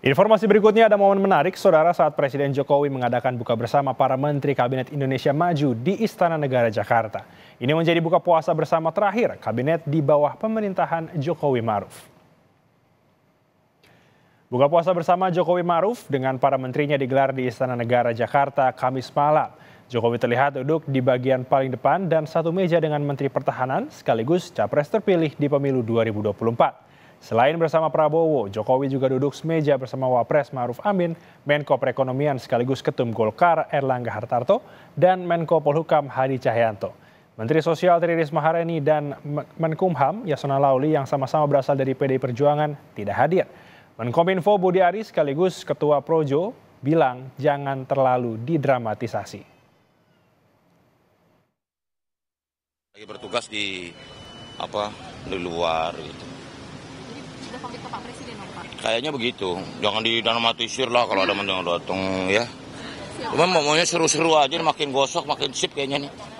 Informasi berikutnya ada momen menarik, saudara saat Presiden Jokowi mengadakan buka bersama para Menteri Kabinet Indonesia Maju di Istana Negara Jakarta. Ini menjadi buka puasa bersama terakhir Kabinet di bawah pemerintahan Jokowi Maruf. Buka puasa bersama Jokowi Maruf dengan para menterinya digelar di Istana Negara Jakarta Kamis malam. Jokowi terlihat duduk di bagian paling depan dan satu meja dengan Menteri Pertahanan sekaligus capres terpilih di pemilu 2024. Selain bersama Prabowo, Jokowi juga duduk semeja bersama Wapres Ma'ruf Amin, Menko Perekonomian sekaligus Ketum Golkar Erlangga Hartarto, dan Menko Polhukam Hadi Cahyanto. Menteri Sosial Tri Risma dan Menkumham Yasona Lauli yang sama-sama berasal dari PDI Perjuangan tidak hadir. Menkominfo Budi Aris sekaligus Ketua Projo bilang jangan terlalu didramatisasi. Lagi bertugas di apa di luar gitu komit ke Pak Presiden dong Pak? Kayaknya begitu. Jangan di didramatisir lah kalau ada mendengar hmm. datang ya. Cuman maunya seru-seru aja makin gosok makin sip kayaknya nih.